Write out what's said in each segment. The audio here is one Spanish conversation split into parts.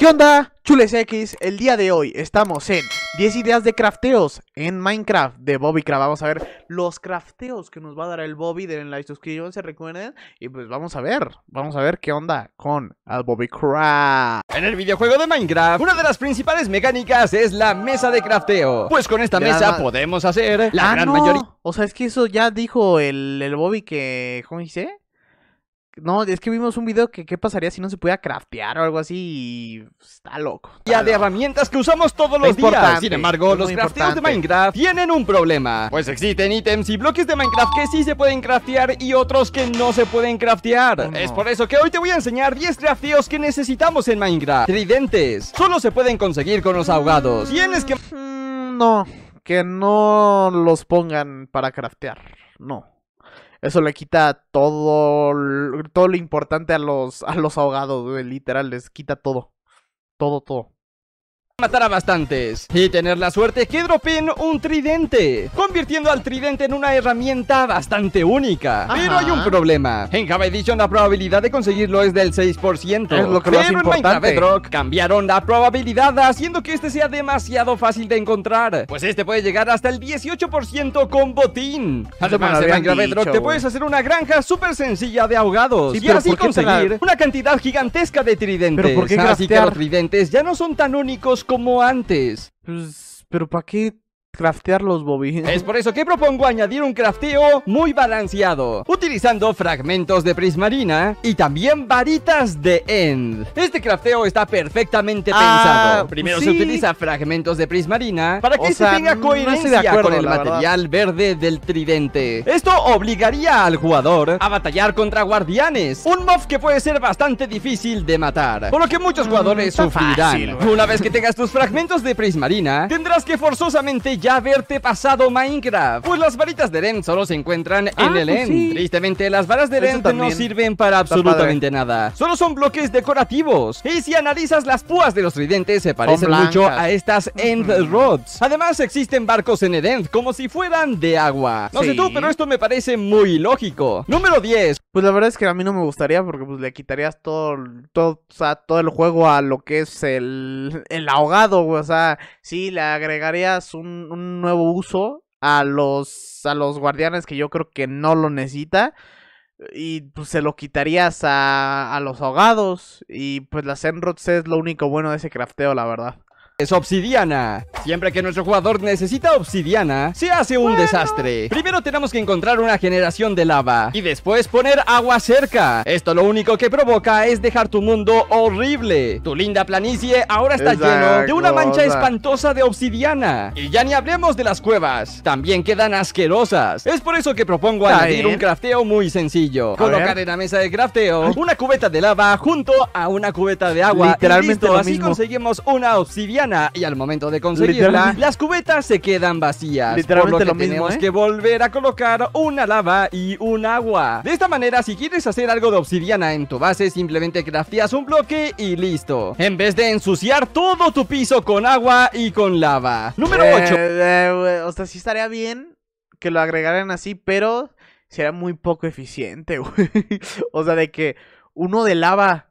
¿Qué onda? Chules X, el día de hoy estamos en 10 ideas de crafteos en Minecraft de Bobby Vamos a ver los crafteos que nos va a dar el Bobby. Denle like, suscríbanse, recuerden. Y pues vamos a ver, vamos a ver qué onda con el Bobby Craft. En el videojuego de Minecraft, una de las principales mecánicas es la mesa de crafteo. Pues con esta mesa podemos hacer la ah, gran mayoría. O sea, es que eso ya dijo el, el Bobby que. ¿Cómo dice? No, es que vimos un video que qué pasaría si no se pudiera craftear o algo así. Y... Pues, está loco. Y ya de herramientas que usamos todos los días. Sin embargo, los crafteos de Minecraft tienen un problema. Pues existen ítems y bloques de Minecraft que sí se pueden craftear y otros que no se pueden craftear. Oh, es por eso que hoy te voy a enseñar 10 crafteos que necesitamos en Minecraft. Tridentes. Solo se pueden conseguir con los mm, ahogados. Tienes que... Mm, no, que no los pongan para craftear. No. Eso le quita todo, todo lo importante a los, a los ahogados, literal, les quita todo. Todo, todo matar a bastantes y tener la suerte que dropen un tridente, convirtiendo al tridente en una herramienta bastante única. Pero hay un problema. En Java Edition la probabilidad de conseguirlo es del 6%. pero en cambiaron la probabilidad haciendo que este sea demasiado fácil de encontrar, pues este puede llegar hasta el 18% con botín. Además, en Minecraft te puedes hacer una granja súper sencilla de ahogados y así conseguir una cantidad gigantesca de tridentes. Pero así los tridentes ya no son tan únicos como antes. Pues, pero ¿para qué craftear los bobines. Es por eso que propongo añadir un crafteo muy balanceado, utilizando fragmentos de prismarina y también varitas de end. Este crafteo está perfectamente ah, pensado. Primero se utiliza fragmentos de prismarina para que se tenga coherencia con el material verde del tridente. Esto obligaría al jugador a batallar contra guardianes, un mob que puede ser bastante difícil de matar, por lo que muchos mm, jugadores sufrirán. Una vez que tengas tus fragmentos de prismarina, tendrás que forzosamente ya haberte pasado Minecraft. Pues las varitas de End solo se encuentran en ah, el pues End. Tristemente, las varas de End no sirven para absolutamente nada. Solo son bloques decorativos. Y si analizas las púas de los tridentes, se parecen mucho a estas End Rods. Además, existen barcos en el End como si fueran de agua. No sé tú, pero esto me parece muy lógico. Número 10. Pues la verdad es que a mí no me gustaría porque pues, le quitarías todo, todo, todo el juego a lo que es el, ahogado, O sea, sí, le agregarías un nuevo uso a los, a los guardianes que yo creo que no lo necesita. Y pues se lo quitarías a, a los ahogados. Y pues la Enrods es lo único bueno de ese crafteo, la verdad es obsidiana. Siempre que nuestro jugador necesita obsidiana, se hace un desastre. Primero tenemos que encontrar una generación de lava y después poner agua cerca. Esto lo único que provoca es dejar tu mundo horrible. Tu linda planicie ahora está lleno de una mancha espantosa de obsidiana. Y ya ni hablemos de las cuevas. También quedan asquerosas. Es por eso que propongo añadir un crafteo muy sencillo. Colocar en la mesa de crafteo una cubeta de lava junto a una cubeta de agua. y listo, así conseguimos una obsidiana y al momento de conseguirla, las cubetas se quedan vacías. por lo que mismo, tenemos ¿eh? que volver a colocar una lava y un agua. De esta manera, si quieres hacer algo de obsidiana en tu base, simplemente crafteas un bloque y listo. En vez de ensuciar todo tu piso con agua y con lava. Número 8. Eh, eh, o sea, sí estaría bien que lo agregaran así, pero sería muy poco eficiente, o sea, de que uno de lava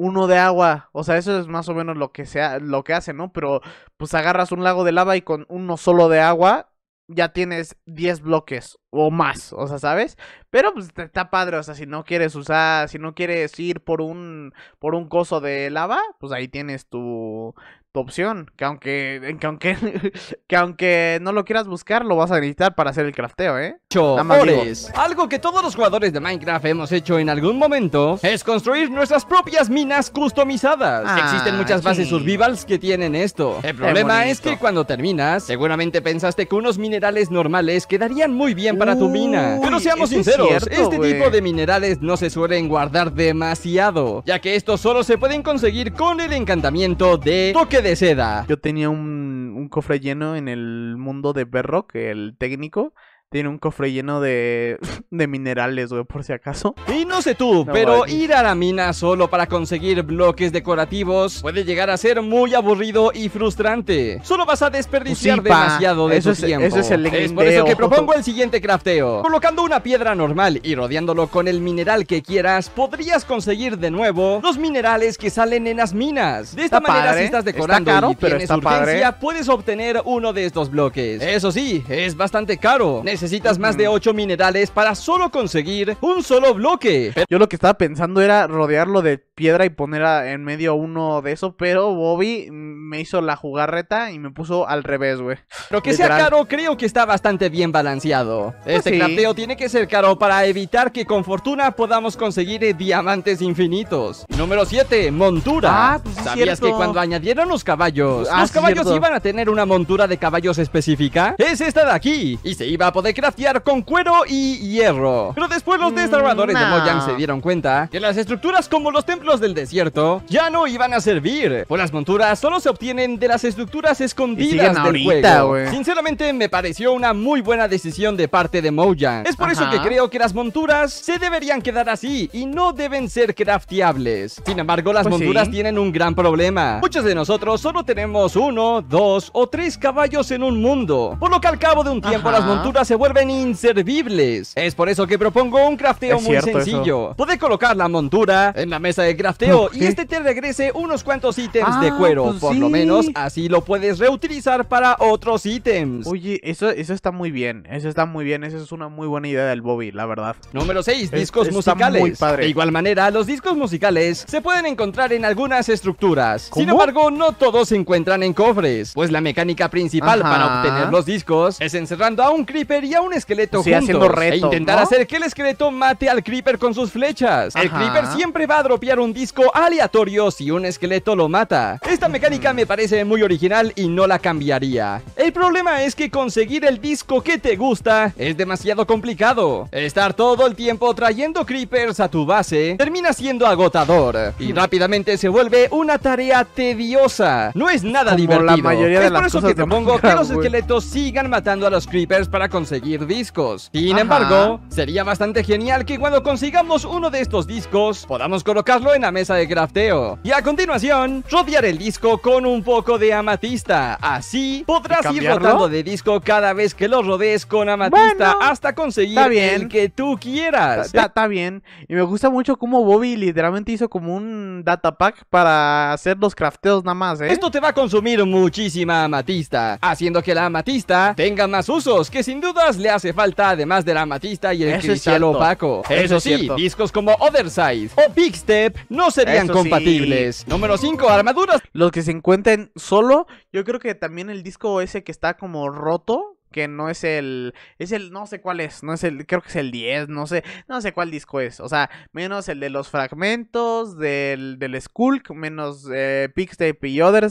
uno de agua. O sea, eso es más o menos lo que sea, lo que hace, ¿no? Pero pues agarras un lago de lava y con uno solo de agua ya tienes 10 bloques o más, o sea, ¿sabes? Pero pues está padre, o sea, si no quieres usar, si no quieres ir por un por un coso de lava, pues ahí tienes tu tu opción. Que aunque, que aunque, que aunque no lo quieras buscar, lo vas a necesitar para hacer el crafteo, ¿eh? Chores. Algo que todos los jugadores de Minecraft hemos hecho en algún momento es construir nuestras propias minas customizadas. Ah, Existen muchas bases survivals que tienen esto. El problema es que cuando terminas, seguramente pensaste que unos minerales normales quedarían muy bien para tu mina. Pero seamos sinceros, este tipo de minerales no se suelen guardar demasiado, ya que estos solo se pueden conseguir con el encantamiento de toque de seda. Yo tenía un, un cofre lleno en el mundo de Berrock, el técnico, tiene un cofre lleno de, de minerales, güey, por si acaso. Y no sé tú, pero ir a la mina solo para conseguir bloques decorativos puede llegar a ser muy aburrido y frustrante. Solo vas a desperdiciar demasiado de eso tu tiempo. es el por eso que propongo el siguiente crafteo. Colocando una piedra normal y rodeándolo con el mineral que quieras, podrías conseguir de nuevo los minerales que salen en las minas. De esta manera, si estás decorando pero urgencia, puedes obtener uno de estos bloques. Eso sí, es bastante caro necesitas más de 8 minerales para solo conseguir un solo bloque. Yo lo que estaba pensando era rodearlo de piedra y poner en medio uno de eso, pero Bobby me hizo la jugarreta y me puso al revés, güey. Pero que sea caro, creo que está bastante bien balanceado. Pues este crafteo tiene que ser caro para evitar que con fortuna podamos conseguir eh, diamantes infinitos. Número 7, montura. Ah, pues ¿Sabías que cuando añadieron los caballos, ah, los caballos iban a tener una montura de caballos específica? Es esta de aquí. Y se iba a poder craftear con cuero y hierro. Pero después los desarrolladores mm, de Mojang se dieron cuenta que las estructuras como los templos del desierto ya no iban a servir, pues las monturas solo se obtienen de las estructuras escondidas del juego. Sinceramente me pareció una muy buena decisión de parte de Mojang. Es por eso que creo que las monturas se deberían quedar así y no deben ser crafteables. Sin embargo, las pues monturas tienen un gran problema. Muchos de nosotros solo tenemos uno, dos o tres caballos en un mundo, por lo que al cabo de un tiempo las monturas se vuelven inservibles. Es por eso que propongo un crafteo muy sencillo. Puedes colocar la montura en la mesa de crafteo y este te regrese unos cuantos ítems de ah, cuero. Pues por lo menos así lo puedes reutilizar para otros ítems. Oye, eso, eso está muy bien. Eso está muy bien. Esa es una muy buena idea del Bobby, la verdad. Número 6. Discos musicales. Muy padre. De igual manera, los discos musicales se pueden encontrar en algunas estructuras. Sin embargo, no todos se encuentran en cofres. Pues la mecánica principal para obtener los discos es encerrando a un creeper sería un esqueleto sí, juntos reto, e intentar hacer que el esqueleto mate al creeper con sus flechas. El creeper siempre va a dropear un disco aleatorio si un esqueleto lo mata. Esta mecánica me parece muy original y no la cambiaría. El problema es que conseguir el disco que te gusta es demasiado complicado. Estar todo el tiempo trayendo creepers a tu base termina siendo agotador y hmm. rápidamente se vuelve una tarea tediosa. No es nada divertido. La mayoría de es por las eso que propongo que los esqueletos sigan matando a los creepers para conseguir Seguir discos. Sin embargo, sería bastante genial que cuando consigamos uno de estos discos, podamos colocarlo en la mesa de crafteo. Y a continuación, rodear el disco con un poco de amatista. Así podrás ir rotando de disco cada vez que lo rodees con amatista hasta conseguir bien. el que tú quieras. Está bien. Y me gusta mucho cómo Bobby literalmente hizo como un datapack para hacer los crafteos nada más, ¿eh? Esto te va a consumir muchísima amatista, haciendo que la amatista tenga más usos que sin duda le hace falta además del amatista y el cristal opaco. Eso, sí, discos como Other o Big Step no serían compatibles. Número 5, armaduras. Los que se encuentren solo, yo creo que también el disco ese que está como roto, que no es el es el no sé cuál es, no es el creo que es el 10, no sé, no sé cuál disco es, o sea, menos el de los fragmentos del del Skulk, menos eh, Step y Other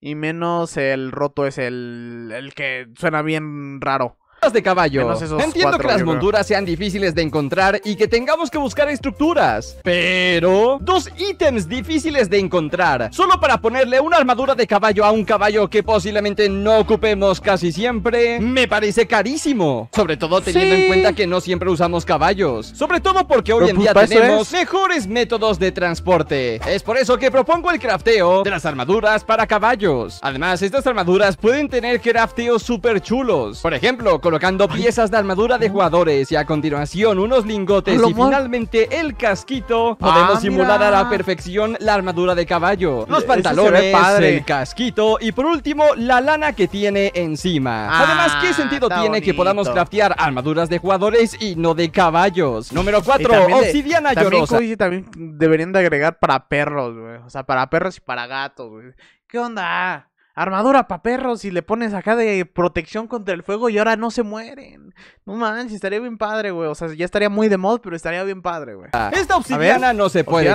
y menos el roto es el el que suena bien raro de caballo. Entiendo que las monturas sean difíciles de encontrar y que tengamos que buscar estructuras, pero dos ítems difíciles de encontrar, solo para ponerle una armadura de caballo a un caballo que posiblemente no ocupemos casi siempre, me parece carísimo, sobre todo teniendo en cuenta que no siempre usamos caballos, sobre todo porque hoy en pues día tenemos mejores métodos de transporte. Es por eso que propongo el crafteo de las armaduras para caballos. Además, estas armaduras pueden tener crafteos súper chulos. Por ejemplo, con colocando piezas de armadura de jugadores y a continuación unos lingotes y finalmente el casquito. Podemos ah, simular a la perfección la armadura de caballo, los pantalones, padre. el casquito y por último la lana que tiene encima. Ah, Además, ¿qué sentido tiene que podamos craftear armaduras de jugadores y no de caballos? Número 4, obsidiana También, deberían de agregar para perros, O sea, para perros y para gatos, güey. ¿Qué onda? armadura para perros y le pones acá de protección contra el fuego y ahora no se mueren. No manches, estaría bien padre, güey. O sea, ya estaría muy de mod, pero estaría bien padre, güey. Ah, Esta obsidiana no se puede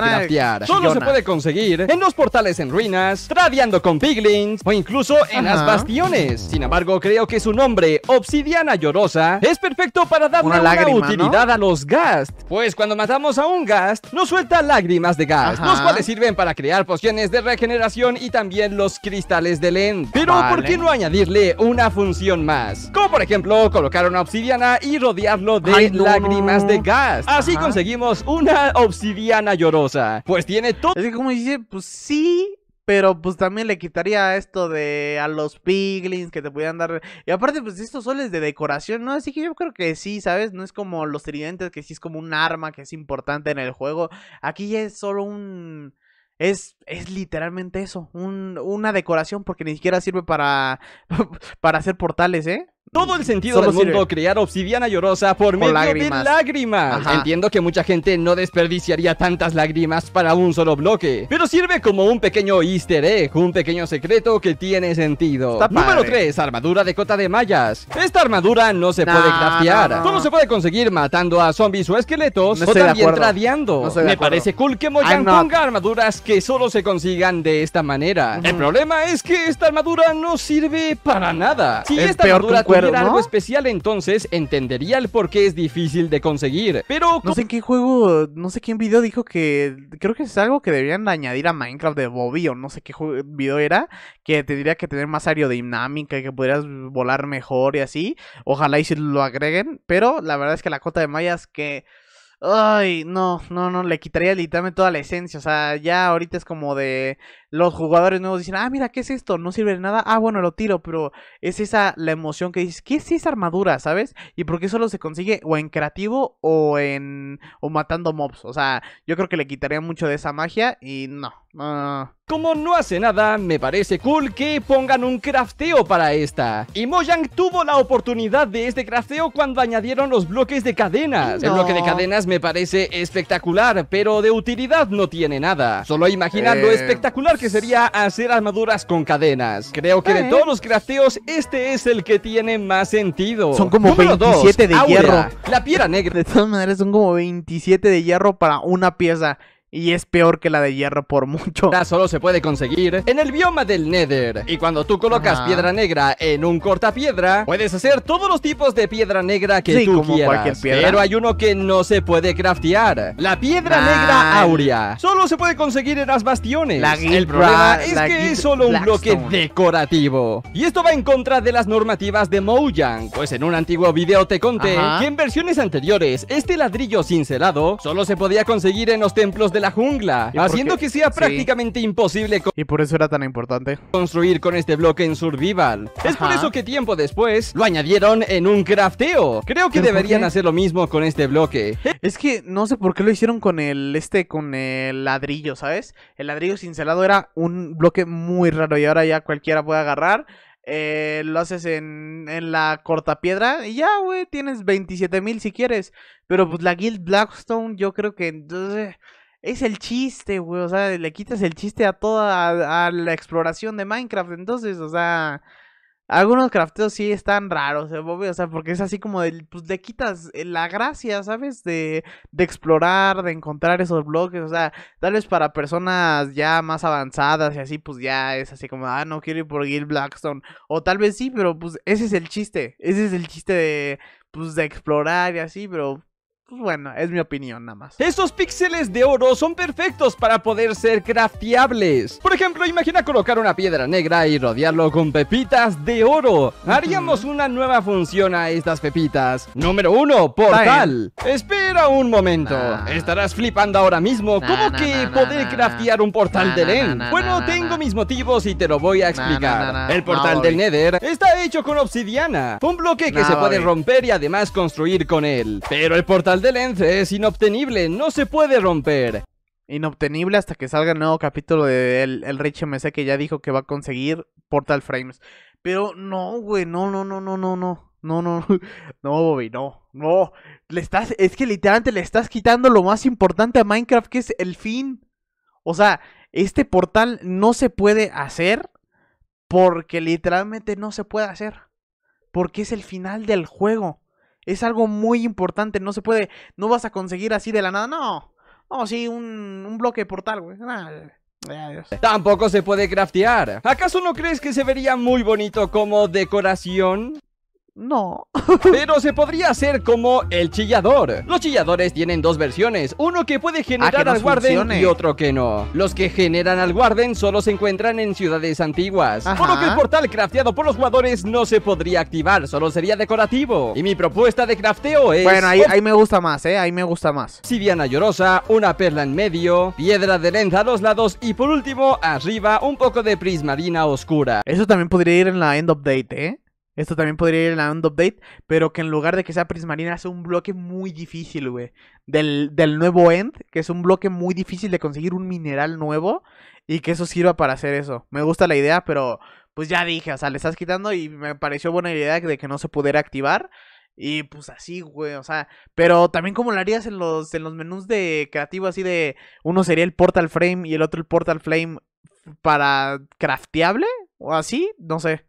Solo se puede conseguir en los portales en ruinas, radiando con piglins o incluso en las bastiones. Sin embargo, creo que su nombre, Obsidiana Llorosa, es perfecto para darle una, utilidad a los gast. Pues cuando matamos a un gast, nos suelta lágrimas de ghast, los cuales sirven para crear pociones de regeneración y también los cristales de pero ¿por qué no añadirle una función más? Como por ejemplo, colocar una obsidiana y rodearlo de lágrimas de gas. Así conseguimos una obsidiana llorosa. Pues tiene todo... Es como dice, pues sí... Pero pues también le quitaría esto de a los piglins que te pudieran dar. Y aparte, pues estos soles de decoración, ¿no? Así que yo creo que sí, ¿sabes? No es como los tridentes, que sí es como un arma que es importante en el juego. Aquí es solo un es, es literalmente eso, una decoración porque ni siquiera sirve para, para hacer portales, ¿eh? todo el sentido del mundo crear obsidiana llorosa por medio de lágrimas. Entiendo que mucha gente no desperdiciaría tantas lágrimas para un solo bloque, pero sirve como un pequeño easter egg, un pequeño secreto que tiene sentido. Número 3, armadura de cota de mallas. Esta armadura no se puede craftear, solo se puede conseguir matando a zombies o esqueletos o también tradeando. Me parece cool que Mojang ponga armaduras que solo se consigan de esta manera. El problema es que esta armadura no sirve para nada. Si esta armadura si algo especial, entonces entendería el por qué es difícil de conseguir. Pero. No sé en qué juego, no sé quién video dijo que. Creo que es algo que deberían añadir a Minecraft de Bobby o no sé qué video era. Que tendría que tener más aerodinámica, que pudieras volar mejor y así. Ojalá y si lo agreguen. Pero la verdad es que la cota de mayas que. Ay, no, no, no, le quitaría literalmente toda la esencia. O sea, ya ahorita es como de los jugadores nuevos dicen, ah, mira, ¿qué es esto? No sirve de nada. Ah, bueno, lo tiro, pero es esa la emoción que dices, ¿qué es esa armadura, sabes? Y porque solo se consigue o en creativo o en... o matando mobs. O sea, yo creo que le quitaría mucho de esa magia y no, no, no. Como no hace nada, me parece cool que pongan un crafteo para esta. Y Mojang tuvo la oportunidad de este crafteo cuando añadieron los bloques de cadenas. El bloque de cadenas me parece espectacular, pero de utilidad no tiene nada. Solo imagina lo eh. espectacular que sería hacer armaduras con cadenas. Creo que de eh. todos los crafteos, este es el que tiene más sentido. Son como 27 de hierro. La piedra negra. De todas maneras, son como 27 de hierro para una pieza y es peor que la de hierro por mucho. La solo se puede conseguir en el bioma del Nether. Y cuando tú colocas piedra negra en un cortapiedra, puedes hacer todos los tipos de piedra negra que tú quieras. Pero hay uno que no se puede craftear. La piedra negra áurea. Solo se puede conseguir en las bastiones. el problema es que es solo un bloque decorativo. Y esto va en contra de las normativas de Mojang, pues en un antiguo video te conté que en versiones anteriores este ladrillo cincelado solo se podía conseguir en los templos de la jungla, haciendo que sea prácticamente imposible Y por eso era tan importante construir con este bloque en Survival. Es por eso que tiempo después lo añadieron en un crafteo. Creo que deberían hacer lo mismo con este bloque. Es que no sé por qué lo hicieron con el este con el ladrillo, ¿sabes? El ladrillo cincelado era un bloque muy raro y ahora ya cualquiera puede agarrar. Eh, lo haces en, en la piedra y ya, güey, tienes 27 mil si quieres. Pero pues la Guild Blackstone yo creo que... Entonces, es el chiste, güey. O sea, le quitas el chiste a toda a, la exploración de Minecraft. Entonces, o sea, algunos crafteos sí están raros, eh, O sea, porque es así como pues le quitas eh, la gracia, ¿sabes? De, de explorar, de encontrar esos bloques. O sea, tal vez para personas ya más avanzadas y así, pues ya es así como, ah, no quiero ir por Gil Blackstone. O tal vez sí, pero pues ese es el chiste. Ese es el chiste de, pues de explorar y así, pero pues, bueno, es mi opinión nada más. Estos píxeles de oro son perfectos para poder ser crafteables. Por ejemplo, imagina colocar una piedra negra y rodearlo con pepitas de oro. Haríamos una nueva función a estas pepitas. Número uno, portal. Espera un momento. Estarás flipando ahora mismo. ¿Cómo que poder craftear un portal de LEN? bueno, tengo mis motivos y te lo voy a explicar. El portal del Nether está hecho con obsidiana. Un bloque que se puede romper y además construir con él. Pero el portal del lente es inobtenible, no se puede romper. Inobtenible hasta que salga el nuevo capítulo de El, el Rich MC que ya dijo que va a conseguir Portal Frames. Pero no, güey, no, no, no, no, no, no. No, no, no, Bobby, no, no. Le estás, es que literalmente le estás quitando lo más importante a Minecraft, que es el fin. O sea, este portal no se puede hacer porque literalmente no se puede hacer. Porque es el final del juego. Es algo muy importante, no se puede, no vas a conseguir así de la nada, no. No, sí, un, un bloque de portal, güey. Ah, Tampoco se puede craftear ¿Acaso no crees que se vería muy bonito como decoración? No. Pero se podría hacer como el chillador. Los chilladores tienen dos versiones. Uno que puede ah, generar al guarden y otro que no. Los que generan al guarden solo se encuentran en ciudades antiguas. Por lo que el portal crafteado por los jugadores no se podría activar. Solo sería decorativo. Y mi propuesta de crafteo es... Bueno, ahí, me gusta más, ¿eh? Ahí me gusta más. Sibiana llorosa, una perla en medio, piedra de lenta a los lados y por último, arriba, un poco de prismarina oscura. Eso también podría ir en la end update, ¿eh? Esto también podría ir en la end update, pero que en lugar de que sea Prismarina, hace un bloque muy difícil, güey. Del, del, nuevo end, que es un bloque muy difícil de conseguir un mineral nuevo y que eso sirva para hacer eso. Me gusta la idea, pero pues ya dije, o sea, le estás quitando y me pareció buena idea de que no se pudiera activar. Y pues así, güey, o sea, pero también como lo harías en los, en los menús de creativo, así de uno sería el portal frame y el otro el portal flame para crafteable o así, no sé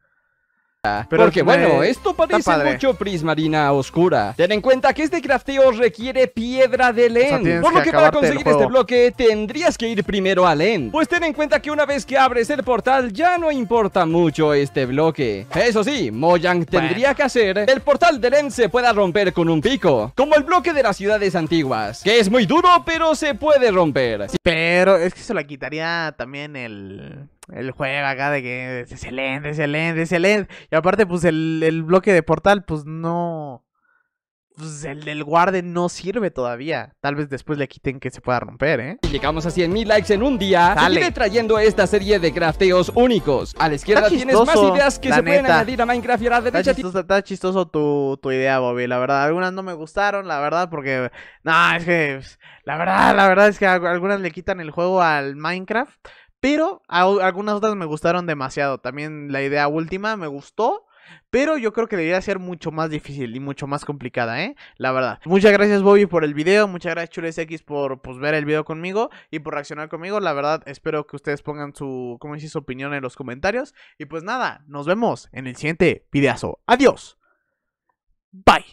porque bueno, esto parece mucho prismarina oscura. Ten en cuenta que este crafteo requiere piedra de len. por lo que, para conseguir este bloque tendrías que ir primero a len. Pues ten en cuenta que una vez que abres el portal ya no importa mucho este bloque. Eso sí, Mojang tendría que hacer el portal de len se pueda romper con un pico. Como el bloque de las ciudades antiguas. Que es muy duro, pero se puede romper. Pero es que se la quitaría también el el juego acá de que es excelente, excelente, excelente. Y aparte, pues el, bloque de portal, pues no. Pues el del guarde no sirve todavía. Tal vez después le quiten que se pueda romper, ¿eh? Llegamos a mil likes en un día. Sigue trayendo esta serie de crafteos únicos. A la izquierda tienes más ideas que se pueden añadir a Minecraft y a la derecha. Está chistoso, está chistoso tu, tu, idea, Bobby. La verdad, algunas no me gustaron, la verdad, porque. No, es que. La verdad, la verdad es que algunas le quitan el juego al Minecraft. Pero algunas otras me gustaron demasiado. También la idea última me gustó. Pero yo creo que debería ser mucho más difícil y mucho más complicada, ¿eh? La verdad. Muchas gracias, Bobby, por el video. Muchas gracias, Chules X, por pues, ver el video conmigo y por reaccionar conmigo. La verdad, espero que ustedes pongan su, ¿cómo dice? su opinión en los comentarios. Y pues nada, nos vemos en el siguiente videazo. Adiós. Bye.